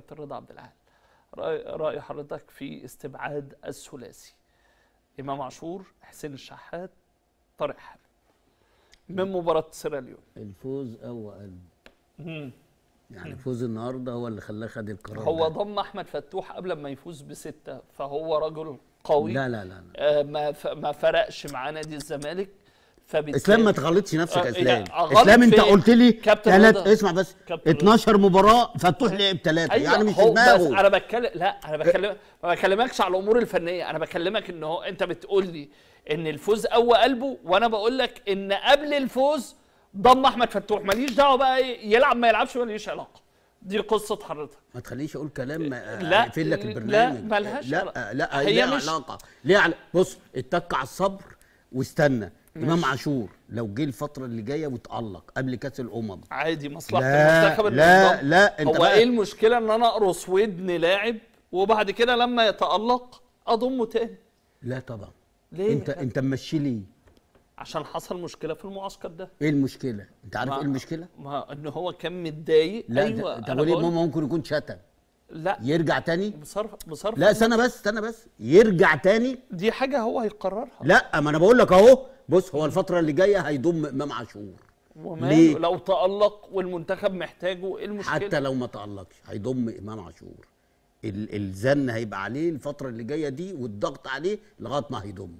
كابتن رضا عبد العال رأي حضرتك في استبعاد الثلاثي إمام عاشور حسين الشحات طارق حامد من مباراة سيراليون الفوز أول يعني فوز النهارده هو اللي خلاه خد القرار هو ده. ضم احمد فتوح قبل ما يفوز بسته فهو رجل قوي لا لا لا, لا. آه ما ما فرقش مع نادي الزمالك اسلام ما تغلطش نفسك يا آه، اسلام يعني اسلام انت قلت لي ثلاث اسمع بس 12 مباراه فتوح لعب ثلاثه أيوة يعني مش دماغه انا بتكلم لا انا إيه؟ بكلم ما بكلمكش على الامور الفنيه انا بكلمك ان هو انت بتقول لي ان الفوز قوى قلبه وانا بقول لك ان قبل الفوز ضم احمد فتوح ماليش دعوه بقى إيه، يلعب ما يلعبش ماليش علاقه دي قصه حضرتك ما تخليش اقول كلام لا آه، يقفل لك البرنامج لا مالهاش لا لا, آه، لا هي ليها علاقه ليها بص اتك على الصبر واستنى امام عاشور لو جه الفتره اللي جايه واتالق قبل كاس الامم عادي مصلحه المنتخب لا لا انت هو ايه المشكله ان انا اقرص ودن لاعب وبعد كده لما يتالق اضمه تاني لا طبعا ليه انت انت ممشي ليه عشان حصل مشكله في المعسكر ده ايه المشكله انت عارف ايه المشكله ما ان هو كان متضايق ايوه طب ليه ممكن يكون شتم لا يرجع تاني بصرف بصرف لا استنى بس استنى بس يرجع تاني دي حاجه هو هيقررها لا ما انا بقول لك اهو بص هو الفتره اللي جايه هيضم امام عاشور ومال لو تالق والمنتخب محتاجه ايه المشكله حتى لو ما تالقش هيضم امام عاشور الزن هيبقى عليه الفتره اللي جايه دي والضغط عليه لغايه ما هيضم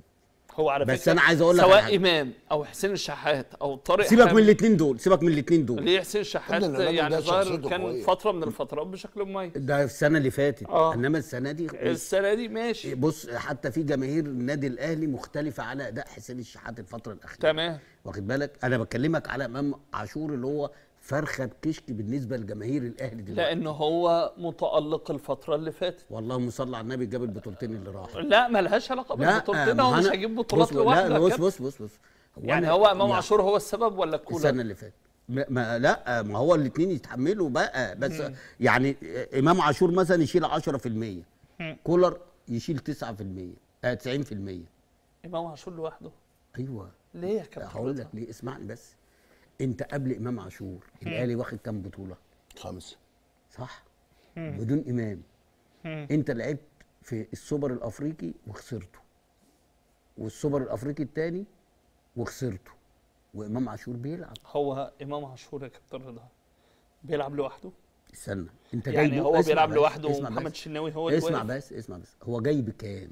هو على بس انا عايز اقول لك سواء امام او حسين الشحات او طارق سيبك من الاثنين دول سيبك من الاثنين دول ليه حسين الشحات يعني ظهر كان قوية. فتره من الفترات بشكل مميز ده السنه اللي فاتت آه. انما السنه دي السنه دي ماشي بص حتى في جماهير النادي الاهلي مختلفه على اداء حسين الشحات الفتره الاخيره تمام واخد بالك انا بكلمك على امام عاشور اللي هو فرخه بكشك بالنسبه لجماهير الاهلي دلوقتي لان هو متالق الفتره اللي فاتت والله صل على النبي جاب البطولتين اللي راحوا لا ملهاش علاقه بالبطولتين هو مش هيجيب بطولات لوحده لا بص بص بص بص يعني هو امام عاشور هو السبب ولا كولر السنه اللي فاتت ما لا ما هو الاثنين يتحملوا بقى بس م. يعني امام عاشور مثلا يشيل 10% كولر يشيل 9% 90% آه، امام عاشور لوحده ايوه ليه يا كابتن هقول لك ليه اسمعني بس انت قبل امام عاشور الاهلي واخد كام بطوله؟ خمسه صح مم. بدون امام مم. انت لعبت في السوبر الافريقي وخسرته والسوبر الافريقي الثاني وخسرته وامام عاشور بيلعب هو امام عاشور يا كابتن رضا بيلعب لوحده استنى انت يعني هو بيلعب لوحده ومحمد الشناوي هو اسمع بس اسمع بس هو جاي بكام؟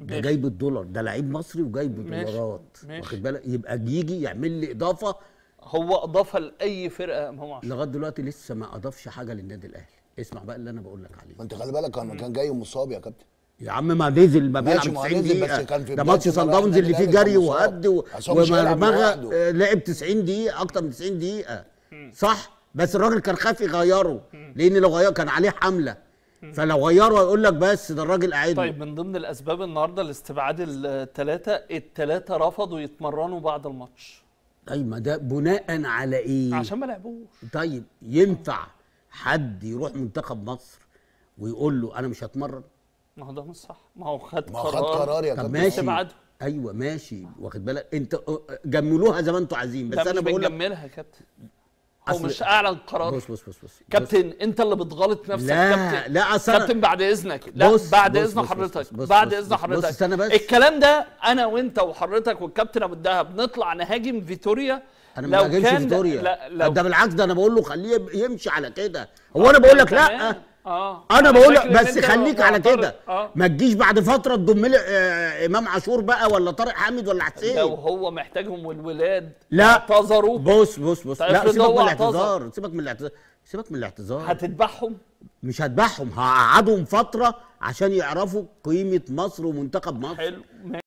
ده جاي بالدولار ده لعيب مصري وجاي بدولارات واخد بالك يبقى يجي يعمل لي اضافه هو اضافه لاي فرقه ما هو لغايه دلوقتي لسه ما اضافش حاجه للنادي الاهلي اسمع بقى اللي انا بقول لك عليه انت خلي بالك انا كان جاي مصاب يا كابتن يا عم ما نزل ما بيلعب 90 دقيقة ده ماتش صن داونز اللي فيه جري وهد ومرمغة آه، لعب 90 دقيقة أكتر من 90 دقيقة صح بس الراجل كان خاف يغيره لأن لو غيره كان عليه حملة فلو غيره هيقول لك بس ده الراجل قاعد طيب من ضمن الاسباب النهارده لاستبعاد الثلاثه الثلاثه رفضوا يتمرنوا بعد الماتش طيب ما ده بناء على ايه عشان ما لعبوش طيب ينفع حد يروح منتخب مصر ويقول له انا مش هتمرن ما هو ده مش صح ما هو خد ما هو خد قرار يا طب ماشي ايوه ماشي واخد بالك انت جملوها زي ما انتوا عايزين بس انا بقول لك جملها يا كابتن او مش اعلن قرار بص بص بص بص كابتن انت اللي بتغلط نفسك لا كابتن لا اصل كابتن بعد اذنك لا بص بعد اذن حضرتك بص بعد اذن حضرتك بص استنى بس الكلام ده انا وانت وحضرتك والكابتن ابو الدهب نطلع نهاجم فيتوريا انا ما بهاجمش فيتوريا لا ده بالعكس ده انا بقول له خليه يمشي على كده هو آه، انا بقول لك لا اه انا بقول لك بس خليك على كده آه. ما تجيش بعد فتره تضم لي آه امام عاشور بقى ولا طارق حامد ولا حسين لو هو محتاجهم والولاد لا اعتذروا بص بص بص طيب، لا سيبك من الاعتذار سيبك من الاعتذار سيبك من الاعتذار هتذبحهم مش هتبعهم هقعدهم فتره عشان يعرفوا قيمه مصر ومنتخب مصر حلو